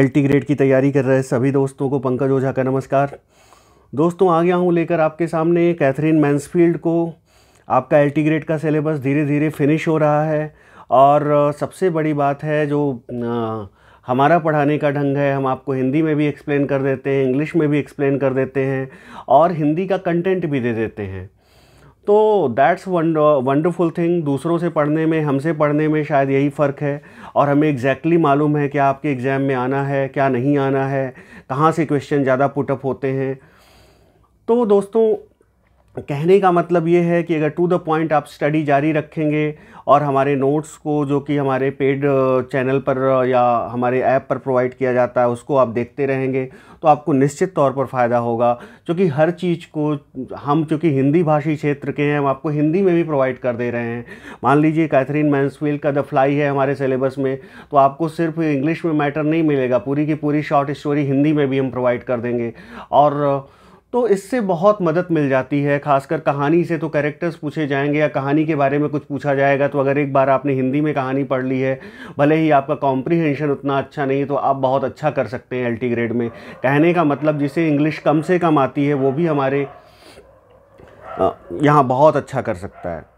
L grade की तैयारी कर रहे सभी दोस्तों को पंकज ओझा का नमस्कार दोस्तों आ गया हूँ लेकर आपके सामने कैथरीन मैंसफील्ड को आपका एल ग्रेड का सिलेबस धीरे धीरे फिनिश हो रहा है और सबसे बड़ी बात है जो हमारा पढ़ाने का ढंग है हम आपको हिंदी में भी एक्सप्लेन कर देते हैं इंग्लिश में भी एक्सप्लेन कर देते हैं और हिंदी का कंटेंट भी दे देते हैं तो दैट्स वंडरफुल थिंग दूसरों से पढ़ने में हमसे पढ़ने में शायद यही फ़र्क है और हमें एग्जैक्टली exactly मालूम है क्या आपके एग्ज़ाम में आना है क्या नहीं आना है कहाँ से क्वेश्चन ज़्यादा पुटअप होते हैं तो दोस्तों कहने का मतलब ये है कि अगर टू द पॉइंट आप स्टडी जारी रखेंगे और हमारे नोट्स को जो कि हमारे पेड चैनल uh, पर uh, या हमारे ऐप पर प्रोवाइड किया जाता है उसको आप देखते रहेंगे तो आपको निश्चित तौर पर फ़ायदा होगा चूँकि हर चीज़ को हम चूँकि हिंदी भाषी क्षेत्र के हैं हम आपको हिंदी में भी प्रोवाइड कर दे रहे हैं मान लीजिए कैथरीन मैंसफील्ड का द फ्लाई है हमारे सिलेबस में तो आपको सिर्फ इंग्लिश में मैटर नहीं मिलेगा पूरी की पूरी शॉर्ट स्टोरी हिंदी में भी हम प्रोवाइड कर देंगे और तो इससे बहुत मदद मिल जाती है खासकर कहानी से तो कैरेक्टर्स पूछे जाएंगे या कहानी के बारे में कुछ पूछा जाएगा तो अगर एक बार आपने हिंदी में कहानी पढ़ ली है भले ही आपका कॉम्प्रीहेंशन उतना अच्छा नहीं तो आप बहुत अच्छा कर सकते हैं एल्टी ग्रेड में कहने का मतलब जिसे इंग्लिश कम से कम आती है वो भी हमारे यहाँ बहुत अच्छा कर सकता है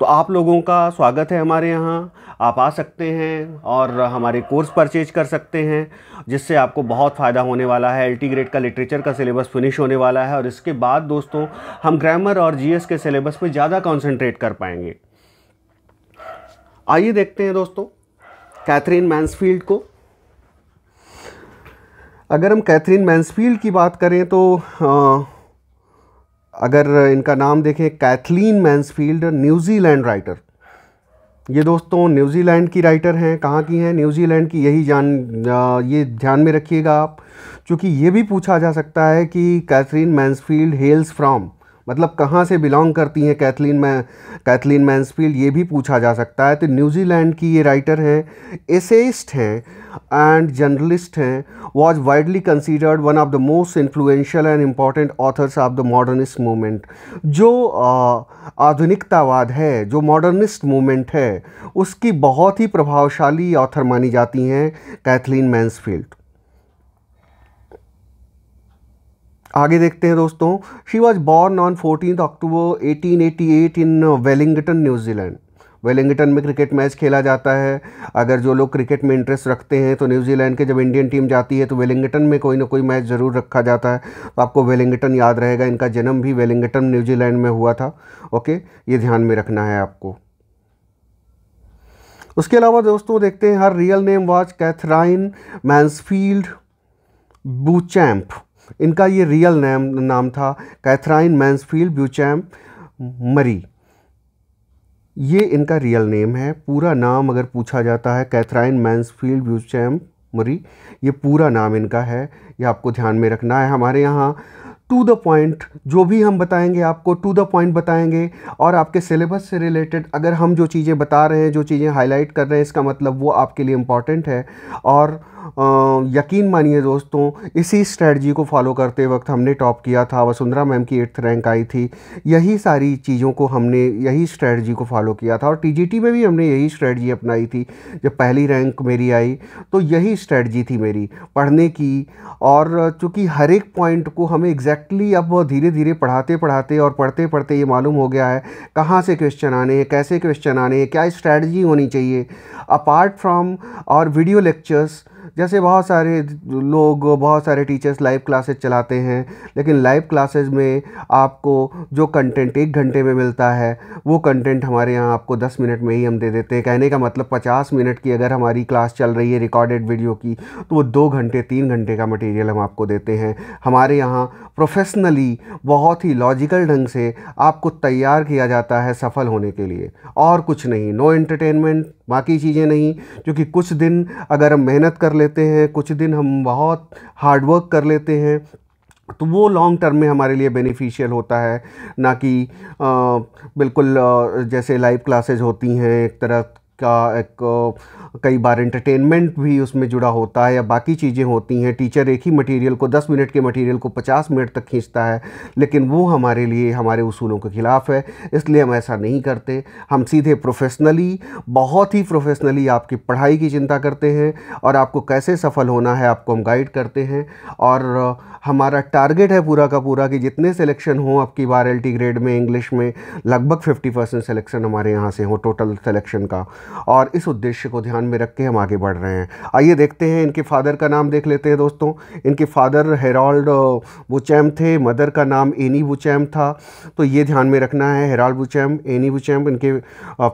तो आप लोगों का स्वागत है हमारे यहाँ आप आ सकते हैं और हमारे कोर्स परचेज कर सकते हैं जिससे आपको बहुत फ़ायदा होने वाला है एल ग्रेड का लिटरेचर का सिलेबस फिनिश होने वाला है और इसके बाद दोस्तों हम ग्रामर और जीएस के सिलेबस पर ज़्यादा कॉन्सेंट्रेट कर पाएंगे आइए देखते हैं दोस्तों कैथरीन मैंसफील्ड को अगर हम कैथरीन मैंसफील्ड की बात करें तो आ, अगर इनका नाम देखें कैथलीन मैंसफील्ड न्यूजीलैंड राइटर ये दोस्तों न्यूजीलैंड की राइटर हैं कहाँ की हैं न्यूजीलैंड की यही जान ये ध्यान में रखिएगा आप क्योंकि ये भी पूछा जा सकता है कि कैथरीन मैंसफील्ड हेल्स फ्रॉम मतलब कहाँ से बिलोंग करती हैं कैथलीन मै कैथलीन मैंसफील्ड ये भी पूछा जा सकता है तो न्यूजीलैंड की ये राइटर हैं एसेइस्ट हैं एंड जर्नलिस्ट हैं was widely considered one of the most influential and important authors of the modernist movement जो आधुनिकतावाद है जो मॉडर्निस्ट मूवमेंट है उसकी बहुत ही प्रभावशाली ऑथर मानी जाती हैं कैथलीन मैंसफील्ड आगे देखते हैं दोस्तों she was born on fourteen October 1888 in Wellington New Zealand Wellington में क्रिकेट मैच खेला जाता है अगर जो लोग क्रिकेट में इंटरेस्ट रखते हैं तो न्यूजीलैंड के जब इंडियन टीम जाती है तो वेलिंगटन में कोई ना कोई मैच ज़रूर रखा जाता है तो आपको वेलिंगटन याद रहेगा इनका जन्म भी वेलिंगटन न्यूजीलैंड में हुआ था ओके ये ध्यान में रखना है आपको उसके अलावा दोस्तों देखते हैं her real name was Katherine Mansfield Beauchamp इनका ये रियल नेम नाम था कैथराइन मैंसफील्ड ब्यूचैम मरी ये इनका रियल नेम है पूरा नाम अगर पूछा जाता है कैथराइन मैंसफील्ड ब्यूचैम मरी ये पूरा नाम इनका है ये आपको ध्यान में रखना है हमारे यहाँ टू द पॉइंट जो भी हम बताएंगे आपको टू द पॉइंट बताएंगे और आपके सिलेबस से रिलेटेड अगर हम जो चीज़ें बता रहे हैं जो चीज़ें हाईलाइट कर रहे हैं इसका मतलब वो आपके लिए इम्पॉर्टेंट है और आ, यकीन मानिए दोस्तों इसी स्ट्रेटजी को फॉलो करते वक्त हमने टॉप किया था वसुंधरा मैम की एट्थ रैंक आई थी यही सारी चीज़ों को हमने यही स्ट्रेटजी को फॉलो किया था और टी में भी हमने यही स्ट्रेटजी अपनाई थी जब पहली रैंक मेरी आई तो यही स्ट्रेटजी थी मेरी पढ़ने की और चूँकि हर एक पॉइंट को हमें एग्जैक्टली exactly अब धीरे धीरे पढ़ाते पढ़ाते और पढ़ते पढ़ते ये मालूम हो गया है कहाँ से क्वेश्चन आने हैं कैसे क्वेश्चन आने हैं क्या स्ट्रैटी होनी चाहिए अपार्ट फ्रॉम और वीडियो लेक्चर्स जैसे बहुत सारे लोग बहुत सारे टीचर्स लाइव क्लासेस चलाते हैं लेकिन लाइव क्लासेस में आपको जो कंटेंट एक घंटे में मिलता है वो कंटेंट हमारे यहाँ आपको दस मिनट में ही हम दे देते हैं कहने का मतलब पचास मिनट की अगर हमारी क्लास चल रही है रिकॉर्डेड वीडियो की तो वो दो घंटे तीन घंटे का मटेरियल हम आपको देते हैं हमारे यहाँ प्रोफेशनली बहुत ही लॉजिकल ढंग से आपको तैयार किया जाता है सफल होने के लिए और कुछ नहीं नो एंटरटेनमेंट बाकी चीज़ें नहीं क्योंकि कुछ दिन अगर हम मेहनत कर लेते हैं कुछ दिन हम बहुत हार्डवर्क कर लेते हैं तो वो लॉन्ग टर्म में हमारे लिए बेनिफिशियल होता है ना कि बिल्कुल आ, जैसे लाइव क्लासेज होती हैं एक तरह का एक कई बार एंटरटेनमेंट भी उसमें जुड़ा होता है या बाकी चीज़ें होती हैं टीचर एक ही मटेरियल को 10 मिनट के मटेरियल को 50 मिनट तक खींचता है लेकिन वो हमारे लिए हमारे उसूलों के ख़िलाफ़ है इसलिए हम ऐसा नहीं करते हम सीधे प्रोफेशनली बहुत ही प्रोफेशनली आपकी पढ़ाई की चिंता करते हैं और आपको कैसे सफल होना है आपको हम गाइड करते हैं और हमारा टारगेट है पूरा का पूरा कि जितने सिलेक्शन हों आपकी बार एल ग्रेड में इंग्लिश में लगभग फिफ्टी परसेंट सिलेक्शन हमारे यहाँ से हो टोटल सिलेक्शन का और इस उद्देश्य को ध्यान में रख के हम आगे बढ़ रहे हैं आइए देखते हैं इनके फादर का नाम देख लेते हैं दोस्तों इनके फादर हेराल्ड बुचैम थे मदर का नाम एनी बुचैम था तो ये ध्यान में रखना है हेराल्ड बुचैम एनी बुचैम इनके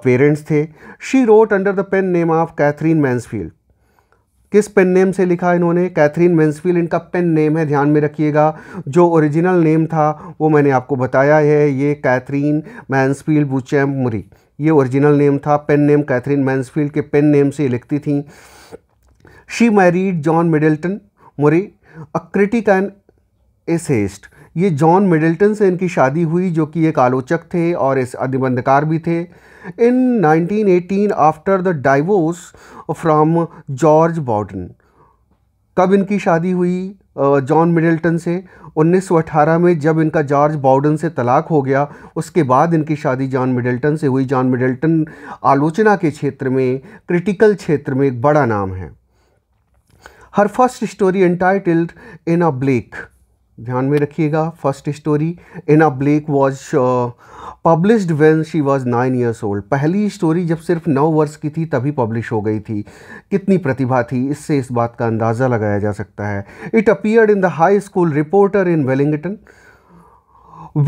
पेरेंट्स थे she wrote under the pen name of Katherine Mansfield किस पेन नेम से लिखा इन्होंने कैथरीन मैंसफील्ड इनका पेन नेम है ध्यान में रखिएगा जो ओरिजिनल नेम था वो मैंने आपको बताया है ये कैथरीन मैंसफील्ड बुचैम मुरी ये ओरिजिनल नेम था पेन नेम कैथरीन मैंसफील्ड के पेन नेम से लिखती थी she married John Middleton Murry a critic and essayist ये जॉन मिडल्टन से इनकी शादी हुई जो कि एक आलोचक थे और इस अधिबंधकार भी थे in 1918 after the divorce from George Bowden कब इनकी शादी हुई जॉन मिडल्टन से 1918 में जब इनका जॉर्ज बाउडन से तलाक हो गया उसके बाद इनकी शादी जॉन मिडल्टन से हुई जॉन मिडल्टन आलोचना के क्षेत्र में क्रिटिकल क्षेत्र में एक बड़ा नाम है her first story entitled in a Blake ध्यान में रखिएगा first story Enna Blake was published when she was nine years old पहली स्टोरी जब सिर्फ नौ वर्ष की थी तभी पब्लिश हो गई थी कितनी प्रतिभा थी इससे इस बात का अंदाज़ा लगाया जा सकता है it appeared in the high school reporter in Wellington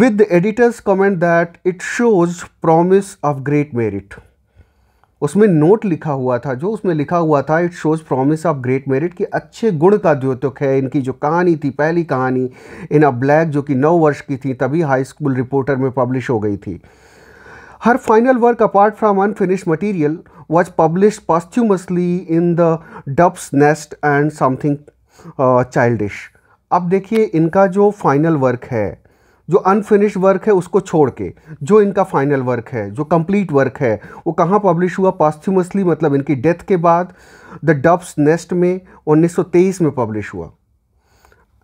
with editors comment that it shows promise of great merit उसमें नोट लिखा हुआ था जो उसमें लिखा हुआ था it shows promise of great merit कि अच्छे गुण का द्योतक है इनकी जो कहानी थी पहली कहानी इन अ ब्लैक जो कि नौ वर्ष की थी तभी हाई स्कूल रिपोर्टर में पब्लिश हो गई थी her final work apart from unfinished material was publish posthumously in the Doves nest and something childish अब देखिए इनका जो फाइनल वर्क है जो अनफिनिश्ड वर्क है उसको छोड़ के जो इनका फाइनल वर्क है जो कंप्लीट वर्क है वो कहाँ पब्लिश हुआ पॉस्थ्यूमसली मतलब इनकी डेथ के बाद द डब्स नेस्ट में 1923 में पब्लिश हुआ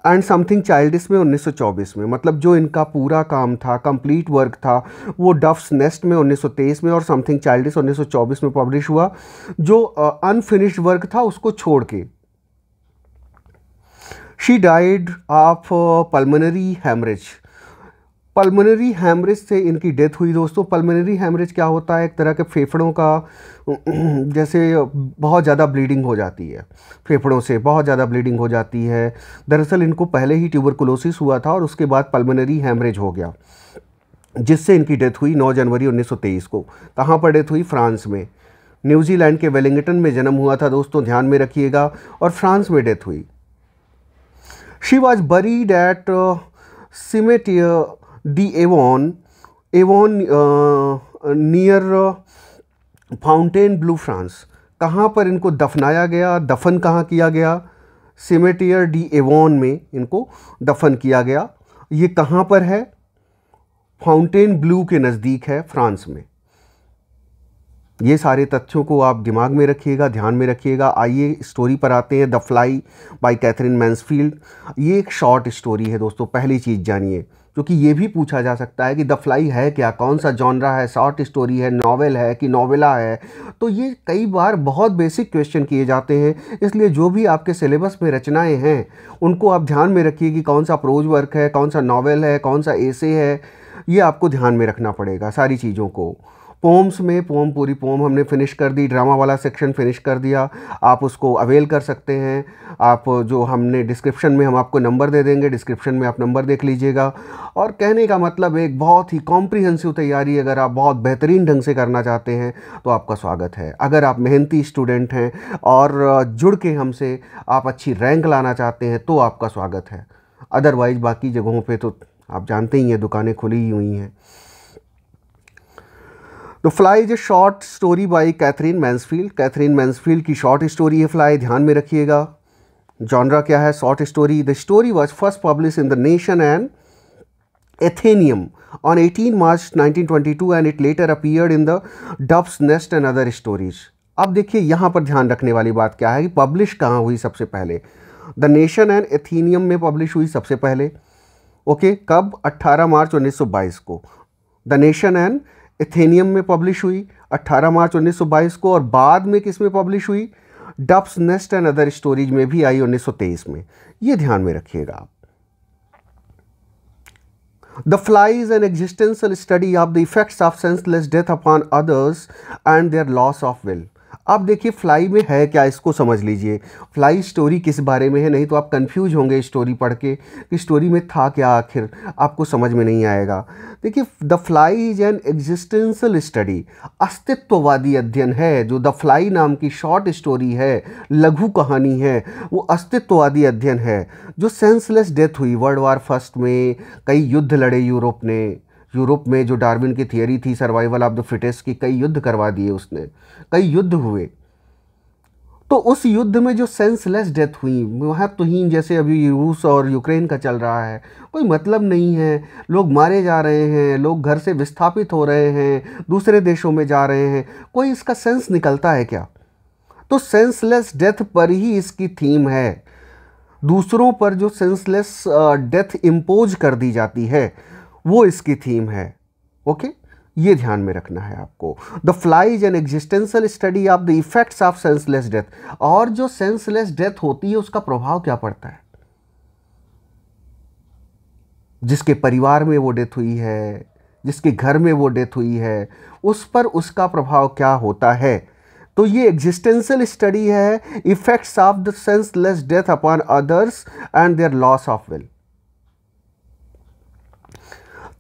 एंड समथिंग चाइल्ड में 1924 में मतलब जो इनका पूरा काम था कंप्लीट वर्क था वो डफ्स नेस्ट में 1923 में और समथिंग चाइल्ड 1924 में पब्लिश हुआ जो अनफिनिश्ड uh, वर्क था उसको छोड़ के she died of pulmonary haemorrhage pulmonary haemorrhage से इनकी डेथ हुई दोस्तों पल्मोनरी हैमरेज क्या होता है एक तरह के फेफड़ों का जैसे बहुत ज़्यादा ब्लीडिंग हो जाती है फेफड़ों से बहुत ज़्यादा ब्लीडिंग हो जाती है दरअसल इनको पहले ही ट्यूबरकुलोसिस हुआ था और उसके बाद पल्मोनरी हैमरेज हो गया जिससे इनकी डेथ हुई 9 जनवरी 1923 को कहाँ पर डेथ हुई फ्रांस में न्यूजीलैंड के वेलिंगटन में जन्म हुआ था दोस्तों ध्यान में रखिएगा और फ्रांस में डेथ हुई she was buried at cemetery de Avon Avon near Fontainebleau France कहाँ पर इनको दफनाया गया दफन कहाँ किया गया सिमेटियर डी एवन में इनको दफन किया गया ये कहाँ पर है फाउंटेन ब्लू के नज़दीक है फ्रांस में ये सारे तथ्यों को आप दिमाग में रखिएगा ध्यान में रखिएगा आइए स्टोरी पर आते हैं the fly by Katherine Mansfield ये एक शॉर्ट स्टोरी है दोस्तों पहली चीज़ जानिए क्योंकि ये भी पूछा जा सकता है कि द फ्लाई है क्या कौन सा जॉनरा है शॉर्ट स्टोरी है नॉवेल है कि नॉवेला है तो ये कई बार बहुत बेसिक क्वेश्चन किए जाते हैं इसलिए जो भी आपके सिलेबस में रचनाएँ हैं उनको आप ध्यान में रखिए कि कौन सा प्रोज वर्क है कौन सा नॉवेल है कौन सा एसे है ये आपको ध्यान में रखना पड़ेगा सारी चीज़ों को पोम्स में पोम पूरी पोम हमने फिनिश कर दी ड्रामा वाला सेक्शन फिनिश कर दिया आप उसको अवेल कर सकते हैं आप जो हमने डिस्क्रिप्शन में हम आपको नंबर दे देंगे डिस्क्रिप्शन में आप नंबर देख लीजिएगा और कहने का मतलब एक बहुत ही कॉम्प्रिहेंसिव तैयारी अगर आप बहुत बेहतरीन ढंग से करना चाहते हैं तो आपका स्वागत है अगर आप मेहनती स्टूडेंट हैं और जुड़ के हमसे आप अच्छी रैंक लाना चाहते हैं तो आपका स्वागत है अदरवाइज़ बाकी जगहों पर तो आप जानते ही हैं दुकानें खुली ही हुई हैं the fly is a short story by Katherine Mansfield Katherine Mansfield की शॉर्ट स्टोरी है फ्लाई ध्यान में रखिएगा जॉनरा क्या है short story the story was first publish in the nation and Athenaeum March 18 March 1922 and it later appeared in the Doves nest and other stories अब देखिए यहाँ पर ध्यान रखने वाली बात क्या है कि पब्लिश कहाँ हुई सबसे पहले द नेशन एंड एथीनियम में पब्लिश हुई सबसे पहले ओके okay, कब 18 मार्च 1922 को द नेशन एंड एथेनियम में पब्लिश हुई 18 मार्च 1922 को और बाद में किस में पब्लिश हुई Doves nest and other stories में भी आई 1923 में यह ध्यान में रखिएगा आप the fly's an existential study of the effects of senseless death upon others and their loss of will अब देखिए फ्लाई में है क्या इसको समझ लीजिए फ्लाई स्टोरी किस बारे में है नहीं तो आप कंफ्यूज होंगे स्टोरी पढ़ के कि स्टोरी में था क्या आखिर आपको समझ में नहीं आएगा देखिए the fly is an existential study अस्तित्ववादी अध्ययन है जो द फ्लाई नाम की शॉर्ट स्टोरी है लघु कहानी है वो अस्तित्ववादी अध्ययन है जो सेंसलेस डेथ हुई वर्ल्ड वार फर्स्ट में कई युद्ध लड़े यूरोप ने यूरोप में जो डार्विन की थियोरी थी सर्वाइवल ऑफ द फिटेस्ट की कई युद्ध करवा दिए उसने कई युद्ध हुए तो उस युद्ध में जो सेंसलेस डेथ हुई वहाँ तुहीन तो जैसे अभी रूस और यूक्रेन का चल रहा है कोई मतलब नहीं है लोग मारे जा रहे हैं लोग घर से विस्थापित हो रहे हैं दूसरे देशों में जा रहे हैं कोई इसका सेंस निकलता है क्या तो सेंसलेस डेथ पर ही इसकी थीम है दूसरों पर जो सेंसलेस डेथ इम्पोज कर दी जाती है वो इसकी थीम है ओके ये ध्यान में रखना है आपको the fly is an existential study of the effects of senseless death और जो सेंसलेस डेथ होती है उसका प्रभाव क्या पड़ता है जिसके परिवार में वो डेथ हुई है जिसके घर में वो डेथ हुई है उस पर उसका प्रभाव क्या होता है तो ये एग्जिस्टेंशियल स्टडी है effects of the senseless death upon others and their loss of wealth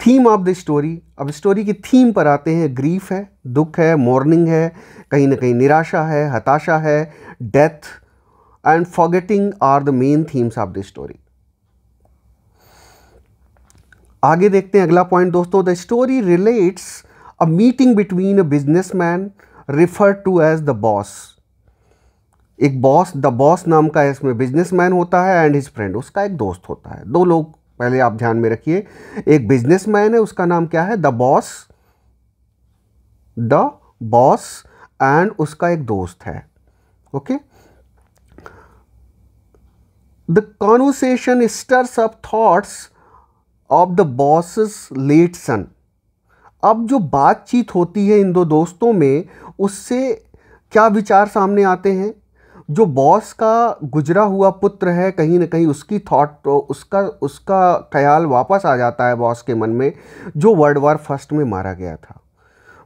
theme of the story अब स्टोरी की थीम पर आते हैं ग्रीफ है दुख है मॉर्निंग है कहीं ना कहीं निराशा है हताशा है death and forgetting are the main themes of the story आगे देखते हैं अगला पॉइंट दोस्तों the story relates a meeting between a businessman refer to as the boss एक बॉस द बॉस नाम का इसमें बिजनेसमैन होता है एंड हिज फ्रेंड उसका एक दोस्त होता है दो लोग पहले आप ध्यान में रखिए एक बिजनेसमैन है उसका नाम क्या है the boss the boss and उसका एक दोस्त है okay the conversation stirs of thoughts of the bosses let sun अब जो बातचीत होती है इन दो दोस्तों में उससे क्या विचार सामने आते हैं जो बॉस का गुजरा हुआ पुत्र है कहीं ना कहीं उसकी थॉट तो उसका उसका ख्याल वापस आ जाता है बॉस के मन में जो वर्ल्ड वार फर्स्ट में मारा गया था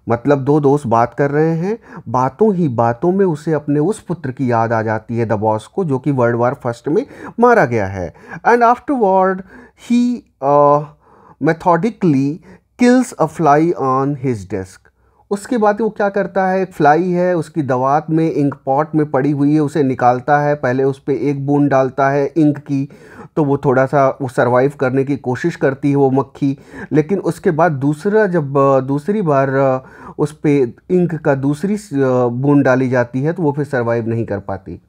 मतलब दो दोस्त बात कर रहे हैं बातों ही बातों में उसे अपने उस पुत्र की याद आ जाती है द बॉस को जो कि वर्ल्ड वार फर्स्ट में मारा गया है and afterward he methodically kills a fly on his desk उसके बाद वो क्या करता है फ्लाई है उसकी दवात में इंक पॉट में पड़ी हुई है उसे निकालता है पहले उस पर एक बूंद डालता है इंक की तो वो थोड़ा सा वो सर्वाइव करने की कोशिश करती है वो मक्खी लेकिन उसके बाद दूसरा जब दूसरी बार उस पर इंक का दूसरी बूंद डाली जाती है तो वो फिर सर्वाइव नहीं कर पाती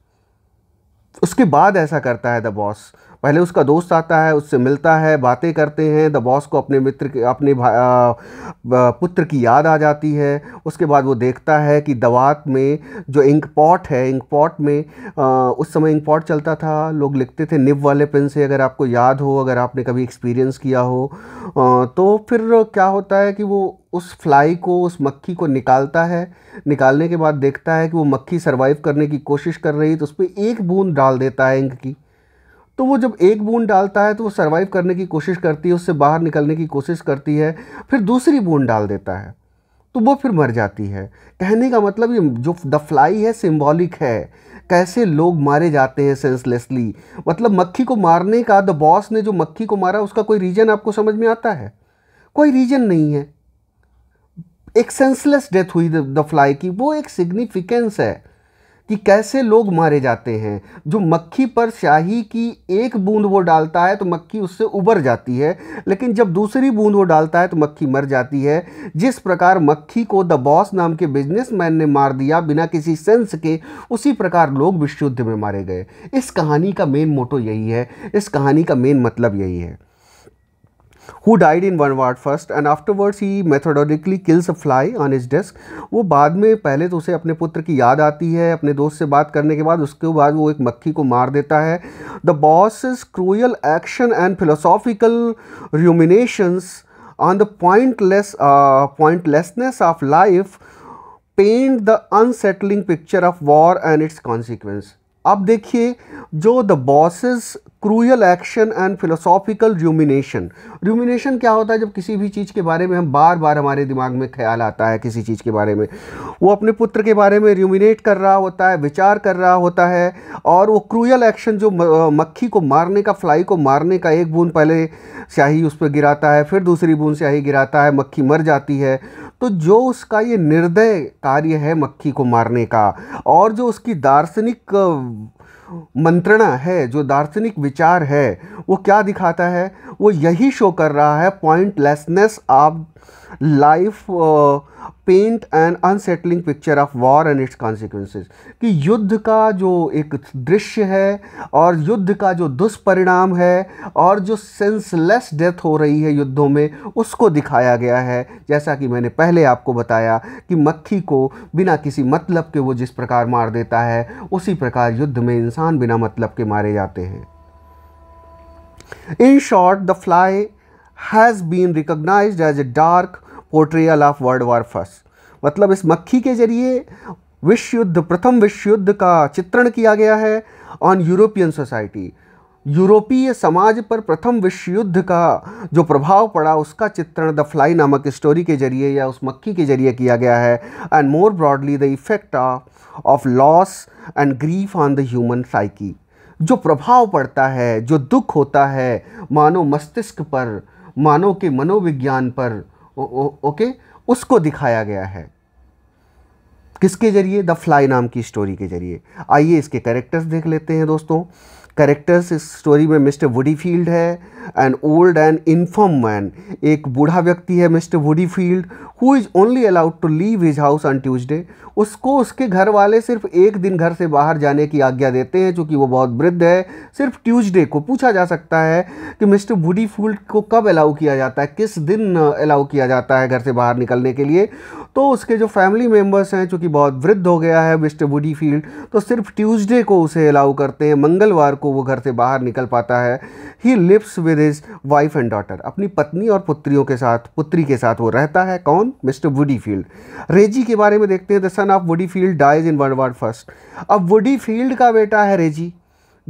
उसके बाद ऐसा करता है द बॉस पहले उसका दोस्त आता है उससे मिलता है बातें करते हैं द बॉस को अपने मित्र के अपने पुत्र की याद आ जाती है उसके बाद वो देखता है कि दवात में जो इंक पॉट है इंक पॉट में आ, उस समय इंक पॉट चलता था लोग लिखते थे निब वाले पेन से अगर आपको याद हो अगर आपने कभी एक्सपीरियंस किया हो आ, तो फिर क्या होता है कि वो उस फ्लाई को उस मक्खी को निकालता है निकालने के बाद देखता है कि वो मक्खी सर्वाइव करने की कोशिश कर रही है तो उस पर एक बूंद डाल देता है इंक की तो वो जब एक बूंद डालता है तो वो सर्वाइव करने की कोशिश करती है उससे बाहर निकलने की कोशिश करती है फिर दूसरी बूंद डाल देता है तो वो फिर मर जाती है कहने का मतलब ये जो द फ्लाई है सिम्बॉलिक है कैसे लोग मारे जाते हैं सेंसलेसली मतलब मक्खी को मारने का द बॉस ने जो मक्खी को मारा उसका कोई रीज़न आपको समझ में आता है कोई रीज़न नहीं है एक सेंसलेस डेथ हुई द फ्लाई की वो एक सिग्निफिकेंस है कि कैसे लोग मारे जाते हैं जो मक्खी पर शाही की एक बूंद वो डालता है तो मक्खी उससे उबर जाती है लेकिन जब दूसरी बूंद वो डालता है तो मक्खी मर जाती है जिस प्रकार मक्खी को द बॉस नाम के बिजनेसमैन ने मार दिया बिना किसी सेंस के उसी प्रकार लोग विश्व युद्ध में मारे गए इस कहानी का मेन मोटो यही है इस कहानी का मेन मतलब यही है डाइड इन वन war first and afterwards he methodically kills a fly on his desk वो बाद में पहले तो उसे अपने पुत्र की याद आती है अपने दोस्त से बात करने के बाद उसके बाद वो एक मक्खी को मार देता है the his cruel action and philosophical ruminations on the pointless uh, pointlessness of life paint the unsettling picture of war and its अब देखिए जो the boss's cruel action and philosophical rumination rumination क्या होता है जब किसी भी चीज़ के बारे में हम बार बार हमारे दिमाग में ख्याल आता है किसी चीज़ के बारे में वो अपने पुत्र के बारे में र्यूमिनेट कर रहा होता है विचार कर रहा होता है और वो क्रूयल एक्शन जो मक्खी को मारने का फ्लाई को मारने का एक बूंद पहले स्याही उस पर गिराता है फिर दूसरी बूंद स्याही गिराता है मक्खी मर जाती है तो जो उसका ये निर्दय कार्य है मक्खी को मारने का और जो उसकी दार्शनिक मंत्रणा है जो दार्शनिक विचार है वो क्या दिखाता है वो यही शो कर रहा है pointlessness of life paint and unsettling picture of war and its consequences कि युद्ध का जो एक दृश्य है और युद्ध का जो दुष्परिणाम है और जो सेंसलेस डेथ हो रही है युद्धों में उसको दिखाया गया है जैसा कि मैंने पहले आपको बताया कि मक्खी को बिना किसी मतलब के वो जिस प्रकार मार देता है उसी प्रकार युद्ध में इंसान बिना मतलब के मारे जाते हैं in short the fly has been recognise as a dark portrayal of world war first मतलब इस मक्खी के जरिए विश्व युद्ध प्रथम विश्व युद्ध का चित्रण किया गया है ऑन यूरोपियन सोसाइटी यूरोपीय समाज पर प्रथम विश्व युद्ध का जो प्रभाव पड़ा उसका चित्रण द फ्लाई नामक स्टोरी के जरिए या उस मक्खी के जरिए किया गया है and more broadly the effect of loss and grief on the human psyche जो प्रभाव पड़ता है जो दुख होता है मानव मस्तिष्क पर मानव के मनोविज्ञान पर ओ, ओ, ओके उसको दिखाया गया है किसके जरिए द फ्लाई नाम की स्टोरी के जरिए आइए इसके कैरेक्टर्स देख लेते हैं दोस्तों करेक्टर्स इस स्टोरी में मिस्टर वुडी फील्ड है an old and infirm man एक बूढ़ा व्यक्ति है mister Woodifield who is only allowed to leave his house on Tuesday उसको उसके घर वाले सिर्फ एक दिन घर से बाहर जाने की आज्ञा देते हैं चूँकि वो बहुत वृद्ध है सिर्फ ट्यूजडे को पूछा जा सकता है कि मिस्टर वुडी फील्ड को कब अलाउ किया जाता है किस दिन अलाउ किया जाता है घर से बाहर निकलने के लिए तो उसके जो फैमिली मेम्बर्स हैं चूँकि बहुत वृद्ध हो गया है मिस्टर वुडी फील्ड तो सिर्फ ट्यूजडे को उसे अलाउ करते हैं मंगलवार को को वो घर से बाहर निकल पाता है he lives with his wife and daughter अपनी पत्नी और पुत्रियों के साथ पुत्री के साथ वो रहता है कौन मिस्टर वुडी फील्ड रेजी के बारे में देखते हैं the son of Woodifield dies in world war first अब वुडी फील्ड का बेटा है रेजी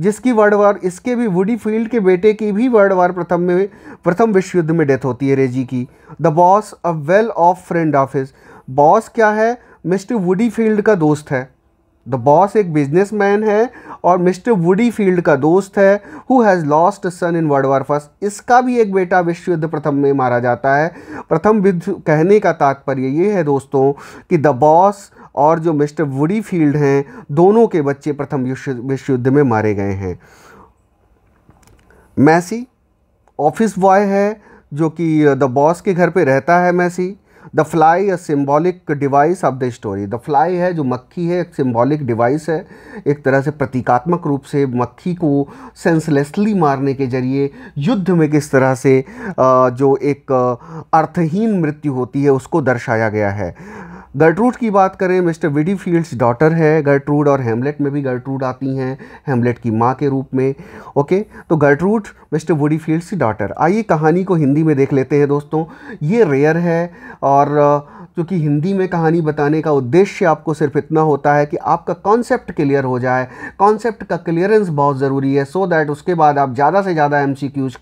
जिसकी वर्ल्ड वार इसके भी वुडी फील्ड के बेटे की भी वर्ल्ड वार प्रथम में प्रथम विश्व युद्ध में डेथ होती है रेजी की the boss a well of friend of his boss क्या है मिस्टर वुडी फील्ड का दोस्त है द बॉस एक मैन है और मिस्टर वुडी फील्ड का दोस्त है who has lost son in world war first इसका भी एक बेटा विश्व युद्ध प्रथम में मारा जाता है प्रथम युद्ध कहने का तात्पर्य ये है दोस्तों कि द बॉस और जो मिस्टर वुडी फील्ड हैं दोनों के बच्चे प्रथम विश्व युद्ध में मारे गए हैं मैसी ऑफिस बॉय है जो कि द बॉस के घर पे रहता है मैसी the fly a symbolic device of the story the fly है जो मक्खी है एक सिम्बॉलिक डिवाइस है एक तरह से प्रतीकात्मक रूप से मक्खी को सेंसलेसली मारने के जरिए युद्ध में किस तरह से जो एक अर्थहीन मृत्यु होती है उसको दर्शाया गया है गर्ट्रूड की बात करें मिस्टर विडी फील्ड्स डॉटर है गर्ट्रूड और हेमलेट में भी गर्ट्रूड आती हैं हेमलेट की माँ के रूप में ओके तो गर्ट्रूड मिस्टर वुडी फील्ड्स की डॉटर आइए कहानी को हिंदी में देख लेते हैं दोस्तों ये रेयर है और क्योंकि हिंदी में कहानी बताने का उद्देश्य आपको सिर्फ इतना होता है कि आपका कॉन्सेप्ट क्लियर हो जाए कॉन्सेप्ट का क्लियरेंस बहुत ज़रूरी है सो so दैट उसके बाद आप ज़्यादा से ज़्यादा एम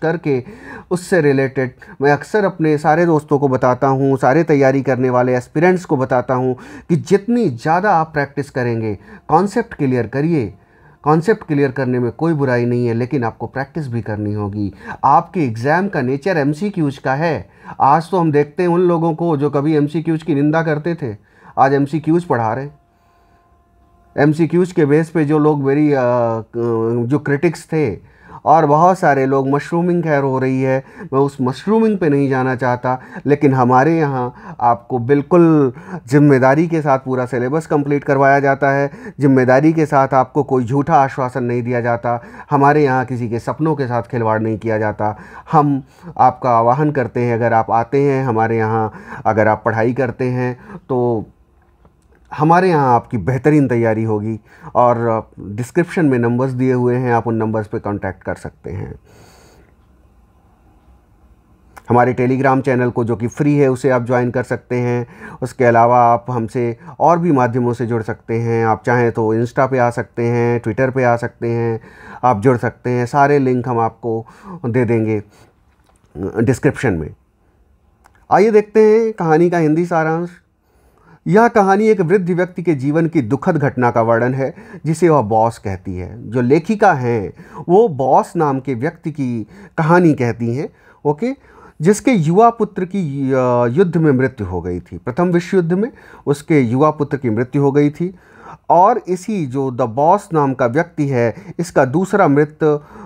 करके उससे रिलेटेड मैं अक्सर अपने सारे दोस्तों को बताता हूँ सारे तैयारी करने वाले एस्पिरेंट्स को बता बताता हूँ कि जितनी ज़्यादा आप प्रैक्टिस करेंगे कॉन्सेप्ट क्लियर करिए कॉन्सेप्ट क्लियर करने में कोई बुराई नहीं है लेकिन आपको प्रैक्टिस भी करनी होगी आपके एग्ज़ाम का नेचर एम का है आज तो हम देखते हैं उन लोगों को जो कभी एम की निंदा करते थे आज एम पढ़ा रहे एम के बेस पे जो लोग मेरी जो क्रिटिक्स थे और बहुत सारे लोग मशरूमिंग खैर हो रही है मैं उस मशरूमिंग पे नहीं जाना चाहता लेकिन हमारे यहाँ आपको बिल्कुल जिम्मेदारी के साथ पूरा सिलेबस कंप्लीट करवाया जाता है जिम्मेदारी के साथ आपको कोई झूठा आश्वासन नहीं दिया जाता हमारे यहाँ किसी के सपनों के साथ खिलवाड़ नहीं किया जाता हम आपका आवाहन करते हैं अगर आप आते हैं हमारे यहाँ अगर आप पढ़ाई करते हैं तो हमारे यहाँ आपकी बेहतरीन तैयारी होगी और डिस्क्रिप्शन में नंबर्स दिए हुए हैं आप उन नंबर्स पे कांटेक्ट कर सकते हैं हमारे टेलीग्राम चैनल को जो कि फ्री है उसे आप ज्वाइन कर सकते हैं उसके अलावा आप हमसे और भी माध्यमों से जुड़ सकते हैं आप चाहें तो इंस्टा पे आ सकते हैं ट्विटर पे आ सकते हैं आप जुड़ सकते हैं सारे लिंक हम आपको दे देंगे डिस्क्रिप्शन में आइए देखते हैं कहानी का हिंदी सारांश यह कहानी एक वृद्ध व्यक्ति के जीवन की दुखद घटना का वर्णन है जिसे वह बॉस कहती है जो लेखिका हैं वो बॉस नाम के व्यक्ति की कहानी कहती हैं ओके जिसके युवा पुत्र की युद्ध में मृत्यु हो गई थी प्रथम विश्व युद्ध में उसके युवा पुत्र की मृत्यु हो गई थी और इसी जो द बॉस नाम का व्यक्ति है इसका दूसरा मृत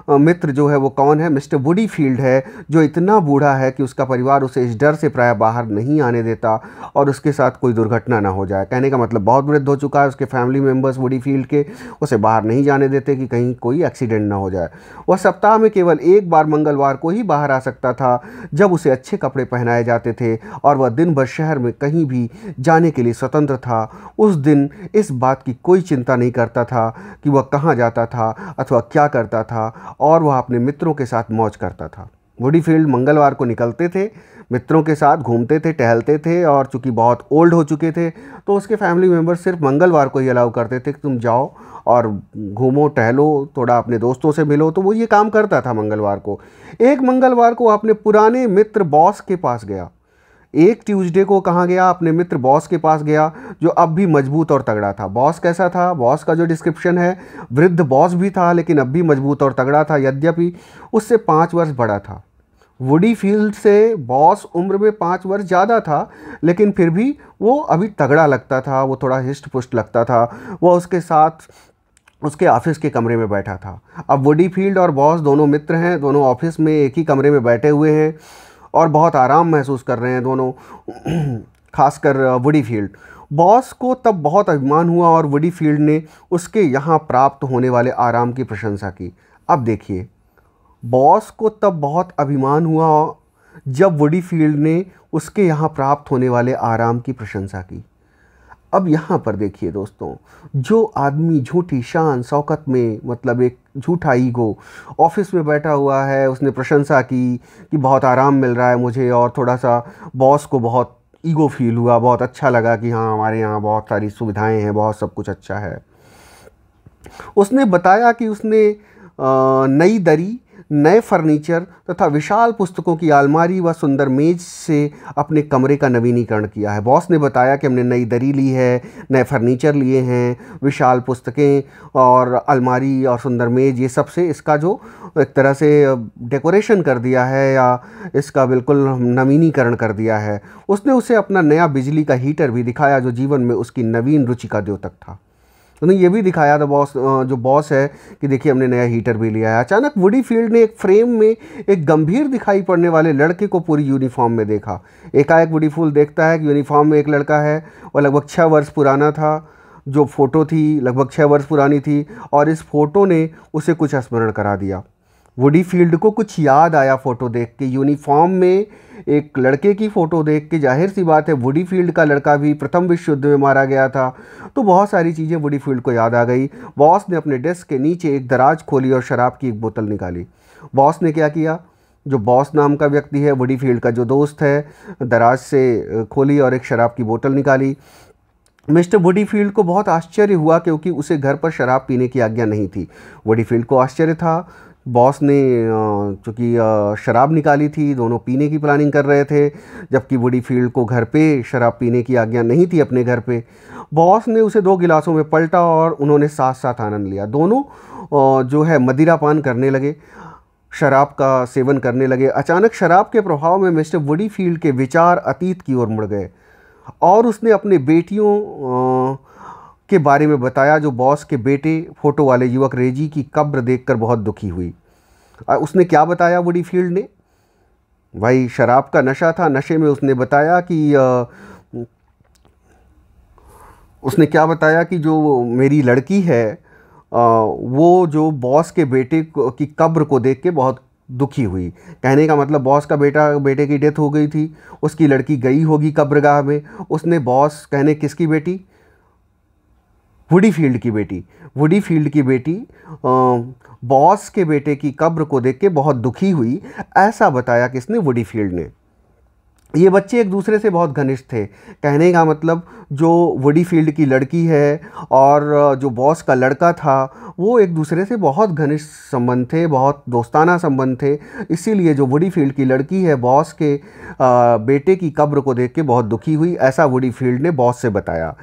मित्र जो है वो कौन है मिस्टर वुडी फील्ड है जो इतना बूढ़ा है कि उसका परिवार उसे इस डर से प्राय बाहर नहीं आने देता और उसके साथ कोई दुर्घटना ना हो जाए कहने का मतलब बहुत वृद्ध हो चुका है उसके फैमिली मेम्बर्स वुडी फील्ड के उसे बाहर नहीं जाने देते कि कहीं कोई एक्सीडेंट ना हो जाए वह सप्ताह में केवल एक बार मंगलवार को ही बाहर आ सकता था जब उसे अच्छे कपड़े पहनाए जाते थे और वह दिन भर शहर में कहीं भी जाने के लिए स्वतंत्र था उस दिन इस बात की कोई चिंता नहीं करता था कि वह कहाँ जाता था अथवा क्या करता था और वह अपने मित्रों के साथ मौज करता था वुडीफील्ड मंगलवार को निकलते थे मित्रों के साथ घूमते थे टहलते थे और चूंकि बहुत ओल्ड हो चुके थे तो उसके फैमिली मेम्बर सिर्फ मंगलवार को ही अलाउ करते थे कि तुम जाओ और घूमो टहलो थोड़ा अपने दोस्तों से मिलो तो वो ये काम करता था मंगलवार को एक मंगलवार को अपने पुराने मित्र बॉस के पास गया एक ट्यूसडे को कहाँ गया अपने मित्र बॉस के पास गया जो अब भी मजबूत और तगड़ा था बॉस कैसा था बॉस का जो डिस्क्रिप्शन है वृद्ध बॉस भी था लेकिन अब भी मजबूत और तगड़ा था यद्यपि उससे पाँच वर्ष बड़ा था वुडी फील्ड से बॉस उम्र में पाँच वर्ष ज़्यादा था लेकिन फिर भी वो अभी तगड़ा लगता था वो थोड़ा हिस्ट पुष्ट लगता था वह उसके साथ उसके ऑफिस के कमरे में बैठा था अब वुडी फील्ड और बॉस दोनों मित्र हैं दोनों ऑफिस में एक ही कमरे में बैठे हुए हैं और बहुत आराम महसूस कर रहे हैं दोनों खासकर वुडी फील्ड बॉस को तब बहुत अभिमान हुआ और वुडी फील्ड ने उसके यहाँ प्राप्त होने वाले आराम की प्रशंसा की अब देखिए बॉस को तब बहुत अभिमान हुआ जब वुडी फील्ड ने उसके यहाँ प्राप्त होने वाले आराम की प्रशंसा की अब यहाँ पर देखिए दोस्तों जो आदमी झूठी शान शौकत में मतलब एक झूठा ईगो ऑफिस में बैठा हुआ है उसने प्रशंसा की कि बहुत आराम मिल रहा है मुझे और थोड़ा सा बॉस को बहुत ईगो फील हुआ बहुत अच्छा लगा कि हाँ हमारे यहाँ बहुत सारी सुविधाएं हैं बहुत सब कुछ अच्छा है उसने बताया कि उसने नई दरी नए फर्नीचर तथा विशाल पुस्तकों की आलमारी व सुंदर मेज से अपने कमरे का नवीनीकरण किया है बॉस ने बताया कि हमने नई दरी ली है नए फर्नीचर लिए हैं विशाल पुस्तकें और अलमारी और सुंदर मेज ये सब से इसका जो एक तरह से डेकोरेशन कर दिया है या इसका बिल्कुल नवीनीकरण कर दिया है उसने उसे अपना नया बिजली का हीटर भी दिखाया जो जीवन में उसकी नवीन रुचि का द्योतक था उन्होंने तो ये भी दिखाया था बॉस जो बॉस है कि देखिए हमने नया हीटर भी लिया है अचानक वुडी फील्ड ने एक फ्रेम में एक गंभीर दिखाई पड़ने वाले लड़के को पूरी यूनिफॉर्म में देखा एकाएक वुडी फूल देखता है कि यूनिफॉर्म में एक लड़का है और लगभग छः वर्ष पुराना था जो फ़ोटो थी लगभग छः वर्ष पुरानी थी और इस फोटो ने उसे कुछ स्मरण करा दिया वुडी फील्ड को कुछ याद आया फ़ोटो देख के यूनिफॉर्म में एक लड़के की फ़ोटो देख के जाहिर सी बात है वुडी फील्ड का लड़का भी प्रथम विश्व युद्ध में मारा गया था तो बहुत सारी चीज़ें वुडी फील्ड को याद आ गई बॉस ने अपने डेस्क के नीचे एक दराज खोली और शराब की एक बोतल निकाली बॉस ने क्या किया जो बॉस नाम का व्यक्ति है वुडी फील्ड का जो दोस्त है दराज से खोली और एक शराब की बोतल निकाली मिस्टर वुडीफील्ड को बहुत आश्चर्य हुआ क्योंकि उसे घर पर शराब पीने की आज्ञा नहीं थी वुडीफील्ड को आश्चर्य था बॉस ने चूँकि शराब निकाली थी दोनों पीने की प्लानिंग कर रहे थे जबकि वुडी फील्ड को घर पे शराब पीने की आज्ञा नहीं थी अपने घर पे बॉस ने उसे दो गिलासों में पलटा और उन्होंने साथ साथ आनंद लिया दोनों जो है मदिरा पान करने लगे शराब का सेवन करने लगे अचानक शराब के प्रभाव में मिस्टर वुडी फील्ड के विचार अतीत की ओर मुड़ गए और उसने अपने बेटियों के बारे में बताया जो बॉस के बेटे फ़ोटो वाले युवक रेजी की कब्र देखकर बहुत दुखी हुई उसने क्या बताया वुडी फील्ड ने भाई शराब का नशा था नशे में उसने बताया कि आ, उसने क्या बताया कि जो मेरी लड़की है आ, वो जो बॉस के बेटे की कब्र को देख के बहुत दुखी हुई कहने का मतलब बॉस का बेटा बेटे की डेथ हो गई थी उसकी लड़की गई होगी कब्रगाह में उसने बॉस कहने किसकी बेटी वुडी फील्ड की बेटी वुडी फील्ड की बेटी बॉस के बेटे की कब्र को देख के बहुत दुखी हुई ऐसा बताया किसने वुडी फील्ड ने ये बच्चे एक दूसरे से बहुत घनिष्ठ थे कहने का मतलब जो वुडी फील्ड की लड़की है और जो बॉस का लड़का था वो एक दूसरे से बहुत घनिष्ठ संबंध थे बहुत दोस्ताना संबंध थे इसीलिए जो वुडी फील्ड की लड़की है बॉस के बेटे की कब्र को देख के बहुत दुखी हुई ऐसा वुडी फील्ड ने बॉस से बताया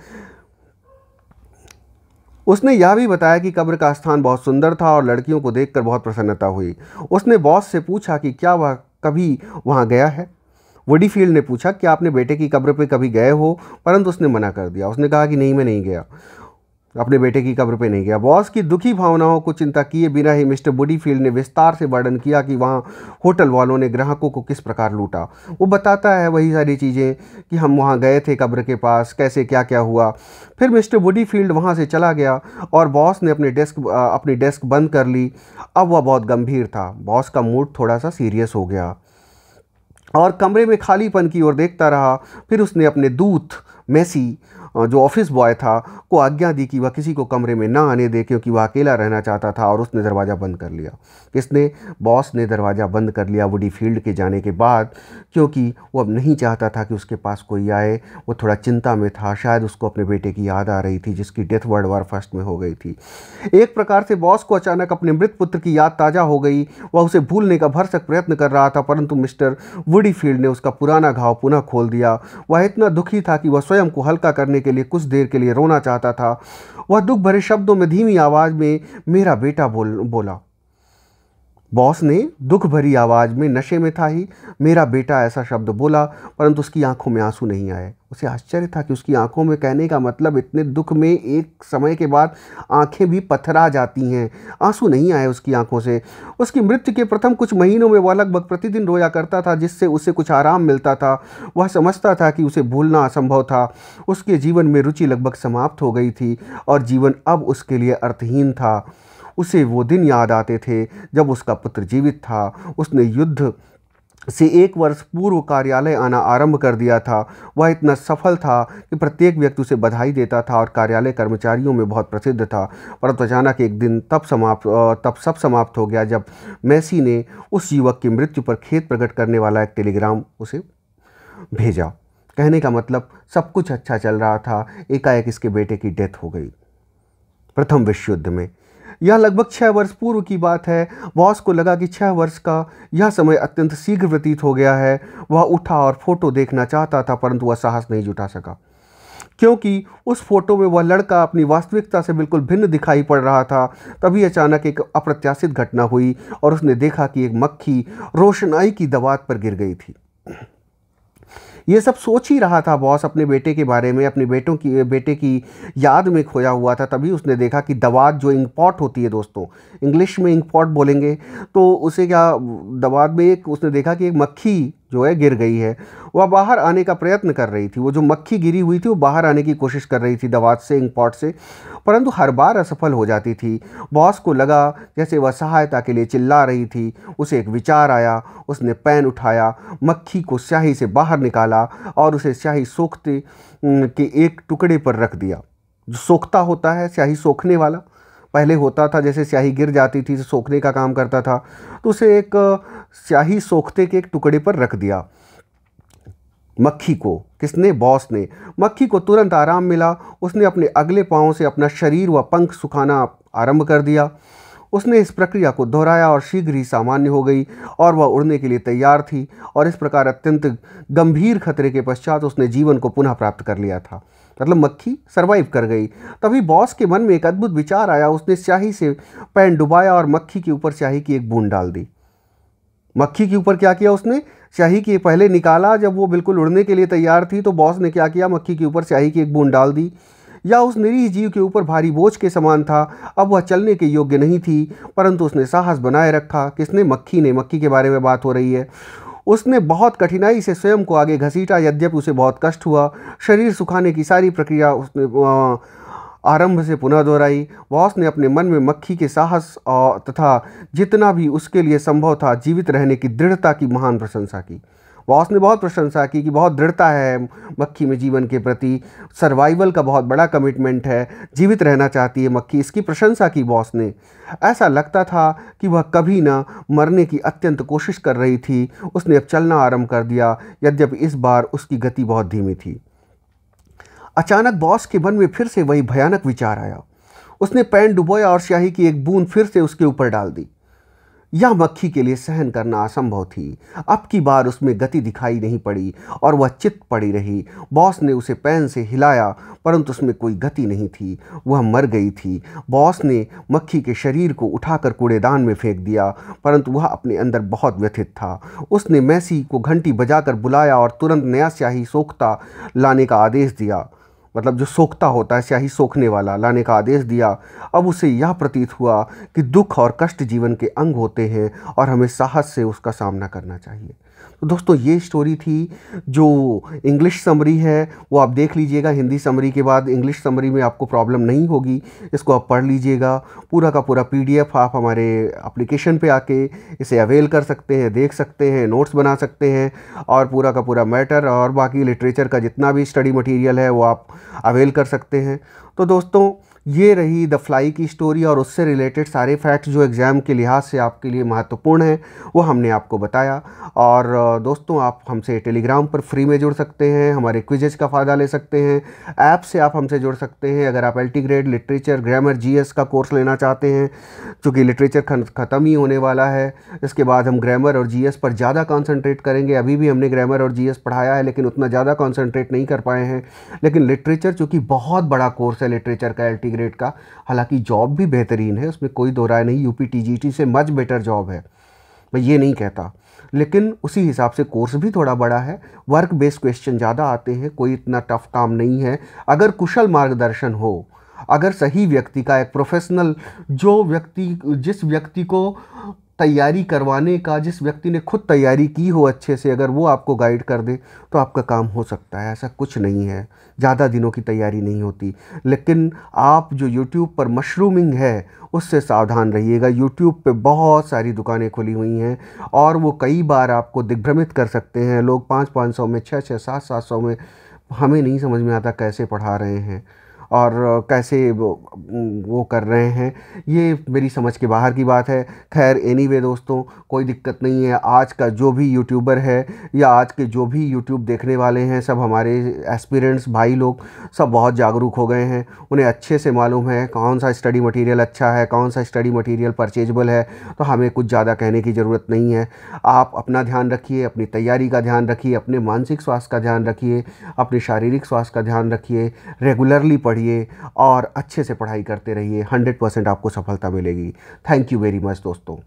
उसने यह भी बताया कि कब्र का स्थान बहुत सुंदर था और लड़कियों को देखकर बहुत प्रसन्नता हुई उसने बॉस से पूछा कि क्या वह कभी वहाँ गया है वडीफील्ड ने पूछा कि आपने बेटे की कब्र पर कभी गए हो परंतु उसने मना कर दिया उसने कहा कि नहीं मैं नहीं गया अपने बेटे की कब्र पे नहीं गया बॉस की दुखी भावनाओं को चिंता किए बिना ही मिस्टर बुडीफील्ड ने विस्तार से वर्णन किया कि वहाँ होटल वालों ने ग्राहकों को किस प्रकार लूटा वो बताता है वही सारी चीज़ें कि हम वहाँ गए थे कब्र के पास कैसे क्या क्या हुआ फिर मिस्टर बुडीफील्ड वहाँ से चला गया और बॉस ने अपने डेस्क अपनी डेस्क बंद कर ली अब वह बहुत गंभीर था बॉस का मूड थोड़ा सा सीरियस हो गया और कमरे में खालीपन की ओर देखता रहा फिर उसने अपने दूत मेसी जो ऑफिस बॉय था को आज्ञा दी कि वह किसी को कमरे में ना आने दे क्योंकि वह अकेला रहना चाहता था और उसने दरवाज़ा बंद कर लिया इसने बॉस ने दरवाज़ा बंद कर लिया वुडी फील्ड के जाने के बाद क्योंकि वो अब नहीं चाहता था कि उसके पास कोई आए वो थोड़ा चिंता में था शायद उसको अपने बेटे की याद आ रही थी जिसकी डेथ वर्ल्ड वार फर्स्ट में हो गई थी एक प्रकार से बॉस को अचानक अपने मृत पुत्र की याद ताज़ा हो गई वह उसे भूलने का भरसक प्रयत्न कर रहा था परंतु मिस्टर वुडी फील्ड ने उसका पुराना घाव पुनः खोल दिया वह इतना दुखी था कि वह स्वयं को हल्का करने के के लिए कुछ देर के लिए रोना चाहता था वह दुख भरे शब्दों में धीमी आवाज़ में मेरा बेटा बोल बोला बॉस ने दुख भरी आवाज़ में नशे में था ही मेरा बेटा ऐसा शब्द बोला परंतु उसकी आंखों में आंसू नहीं आए उसे आश्चर्य था कि उसकी आंखों में कहने का मतलब इतने दुख में एक समय के बाद आंखें भी पथरा जाती हैं आंसू नहीं आए उसकी आंखों से उसकी मृत्यु के प्रथम कुछ महीनों में वह लगभग प्रतिदिन रोया करता था जिससे उसे कुछ आराम मिलता था वह समझता था कि उसे भूलना असंभव था उसके जीवन में रुचि लगभग समाप्त हो गई थी और जीवन अब उसके लिए अर्थहीन था उसे वो दिन याद आते थे जब उसका पुत्र जीवित था उसने युद्ध से एक वर्ष पूर्व कार्यालय आना आरंभ कर दिया था वह इतना सफल था कि प्रत्येक व्यक्ति उसे बधाई देता था और कार्यालय कर्मचारियों में बहुत प्रसिद्ध था परंतु अचानक एक दिन तब समाप्त तब सब समाप्त हो गया जब मैसी ने उस युवक की मृत्यु पर खेत प्रकट करने वाला एक टेलीग्राम उसे भेजा कहने का मतलब सब कुछ अच्छा चल रहा था एकाएक इसके बेटे की डेथ हो गई प्रथम विश्व युद्ध में यह लगभग छः वर्ष पूर्व की बात है बॉस को लगा कि छः वर्ष का यह समय अत्यंत शीघ्र व्यतीत हो गया है वह उठा और फोटो देखना चाहता था परंतु वह साहस नहीं जुटा सका क्योंकि उस फोटो में वह लड़का अपनी वास्तविकता से बिल्कुल भिन्न दिखाई पड़ रहा था तभी अचानक एक अप्रत्याशित घटना हुई और उसने देखा कि एक मक्खी रोशनाई की दवात पर गिर गई थी ये सब सोच ही रहा था बॉस अपने बेटे के बारे में अपने बेटों की बेटे की याद में खोया हुआ था तभी उसने देखा कि दवात जो इंकपॉट होती है दोस्तों इंग्लिश में इंकपॉट बोलेंगे तो उसे क्या दवात में एक उसने देखा कि एक मक्खी जो है गिर गई है वह बाहर आने का प्रयत्न कर रही थी वो जो मक्खी गिरी हुई थी वो बाहर आने की कोशिश कर रही थी दवात से इंक पॉट से परंतु हर बार असफल हो जाती थी बॉस को लगा जैसे वह सहायता के लिए चिल्ला रही थी उसे एक विचार आया उसने पैन उठाया मक्खी को स्याही से बाहर निकाला और उसे स्याही सोखते के एक टुकड़े पर रख दिया जो सोखता होता है स्याही सोखने वाला पहले होता था जैसे स्याही गिर जाती थी तो सोखने का काम करता था तो उसे एक स्याही सोखते के एक टुकड़े पर रख दिया मक्खी को किसने बॉस ने मक्खी को तुरंत आराम मिला उसने अपने अगले पाँव से अपना शरीर व पंख सुखाना आरंभ कर दिया उसने इस प्रक्रिया को दोहराया और शीघ्र ही सामान्य हो गई और वह उड़ने के लिए तैयार थी और इस प्रकार अत्यंत गंभीर खतरे के पश्चात उसने जीवन को पुनः प्राप्त कर लिया था मतलब मक्खी सरवाइव कर गई तभी बॉस के मन में एक अद्भुत विचार आया उसने स्याही से पैन डुबाया और मक्खी के ऊपर स्याही की एक बूंद डाल दी मक्खी के ऊपर क्या किया उसने शाही की पहले निकाला जब वो बिल्कुल उड़ने के लिए तैयार थी तो बॉस ने क्या किया मक्खी के ऊपर शाही की एक बूंद डाल दी या उस निरीह जीव के ऊपर भारी बोझ के समान था अब वह चलने के योग्य नहीं थी परंतु उसने साहस बनाए रखा किसने मक्खी ने मक्खी के बारे में बात हो रही है उसने बहुत कठिनाई से स्वयं को आगे घसीटा यद्यपि उसे बहुत कष्ट हुआ शरीर सुखाने की सारी प्रक्रिया उसने आरंभ से पुनः दोहराई बॉस ने अपने मन में मक्खी के साहस और तथा जितना भी उसके लिए संभव था जीवित रहने की दृढ़ता की महान प्रशंसा की बॉस ने बहुत प्रशंसा की कि बहुत दृढ़ता है मक्खी में जीवन के प्रति सर्वाइवल का बहुत बड़ा कमिटमेंट है जीवित रहना चाहती है मक्खी इसकी प्रशंसा की बॉस ने ऐसा लगता था कि वह कभी न मरने की अत्यंत कोशिश कर रही थी उसने अब चलना आरंभ कर दिया यद्यपि इस बार उसकी गति बहुत धीमी थी अचानक बॉस के मन में फिर से वही भयानक विचार आया उसने पैन डुबोया और स्याही की एक बूंद फिर से उसके ऊपर डाल दी यह मक्खी के लिए सहन करना असंभव थी अब की बार उसमें गति दिखाई नहीं पड़ी और वह चित पड़ी रही बॉस ने उसे पैन से हिलाया परंतु उसमें कोई गति नहीं थी वह मर गई थी बॉस ने मक्खी के शरीर को उठाकर कूड़ेदान में फेंक दिया परंतु वह अपने अंदर बहुत व्यथित था उसने मैसी को घंटी बजाकर बुलाया और तुरंत नया स्याही सोखता लाने का आदेश दिया मतलब जो सोखता होता है स्याही सोखने वाला लाने का आदेश दिया अब उसे यह प्रतीत हुआ कि दुख और कष्ट जीवन के अंग होते हैं और हमें साहस से उसका सामना करना चाहिए तो दोस्तों ये स्टोरी थी जो इंग्लिश समरी है वो आप देख लीजिएगा हिंदी समरी के बाद इंग्लिश समरी में आपको प्रॉब्लम नहीं होगी इसको आप पढ़ लीजिएगा पूरा का पूरा पीडीएफ आप हमारे एप्लीकेशन पे आके इसे अवेल कर सकते हैं देख सकते हैं नोट्स बना सकते हैं और पूरा का पूरा मैटर और बाकी लिटरेचर का जितना भी स्टडी मटीरियल है वो आप अवेल कर सकते हैं तो दोस्तों ये रही द फ्लाई की स्टोरी और उससे रिलेटेड सारे फैक्ट्स जो एग्ज़ाम के लिहाज से आपके लिए महत्वपूर्ण हैं वो हमने आपको बताया और दोस्तों आप हमसे टेलीग्राम पर फ्री में जुड़ सकते हैं हमारे क्विजेज का फ़ायदा ले सकते हैं ऐप से आप हमसे जुड़ सकते हैं अगर आप एल ग्रेड लिटरेचर ग्रामर जी का कोर्स लेना चाहते हैं चूँकि लिटरेचर ख़त्म ही होने वाला है इसके बाद हम ग्रामर और जी पर ज़्यादा कॉन्सनट्रेट करेंगे अभी भी हमने ग्रामर और जी पढ़ाया है लेकिन उतना ज़्यादा कॉन्सनट्रेट नहीं कर पाए हैं लेकिन लिटरेचर चूँकि बहुत बड़ा कोर्स है लिटरेचर का एल ग्रेड का हालांकि जॉब भी बेहतरीन है उसमें कोई दो राय नहीं यूपी टीजीटी से मच बेटर जॉब है मैं ये नहीं कहता लेकिन उसी हिसाब से कोर्स भी थोड़ा बड़ा है वर्क बेस्ड क्वेश्चन ज़्यादा आते हैं कोई इतना टफ काम नहीं है अगर कुशल मार्गदर्शन हो अगर सही व्यक्ति का एक प्रोफेशनल जो व्यक्ति जिस व्यक्ति को तैयारी करवाने का जिस व्यक्ति ने खुद तैयारी की हो अच्छे से अगर वो आपको गाइड कर दे तो आपका काम हो सकता है ऐसा कुछ नहीं है ज़्यादा दिनों की तैयारी नहीं होती लेकिन आप जो यूट्यूब पर मशरूमिंग है उससे सावधान रहिएगा यूट्यूब पे बहुत सारी दुकानें खुली हुई हैं और वो कई बार आपको दिग्भ्रमित कर सकते हैं लोग पाँच पाँच सौ में छः छः सात सात सौ में हमें नहीं समझ में आता कैसे पढ़ा रहे हैं और कैसे वो कर रहे हैं ये मेरी समझ के बाहर की बात है खैर एनी anyway दोस्तों कोई दिक्कत नहीं है आज का जो भी यूट्यूबर है या आज के जो भी यूट्यूब देखने वाले हैं सब हमारे एस्पिरेंट्स भाई लोग सब बहुत जागरूक हो गए हैं उन्हें अच्छे से मालूम है कौन सा स्टडी मटेरियल अच्छा है कौन सा स्टडी मटेरियल परचेजबल है तो हमें कुछ ज़्यादा कहने की ज़रूरत नहीं है आप अपना ध्यान रखिए अपनी तैयारी का ध्यान रखिए अपने मानसिक स्वास्थ्य का ध्यान रखिए अपने शारीरिक स्वास्थ्य का ध्यान रखिए रेगुलरली पढ़िए पढ़िए और अच्छे से पढ़ाई करते रहिए हंड्रेड परसेंट आपको सफलता मिलेगी थैंक यू वेरी मच दोस्तों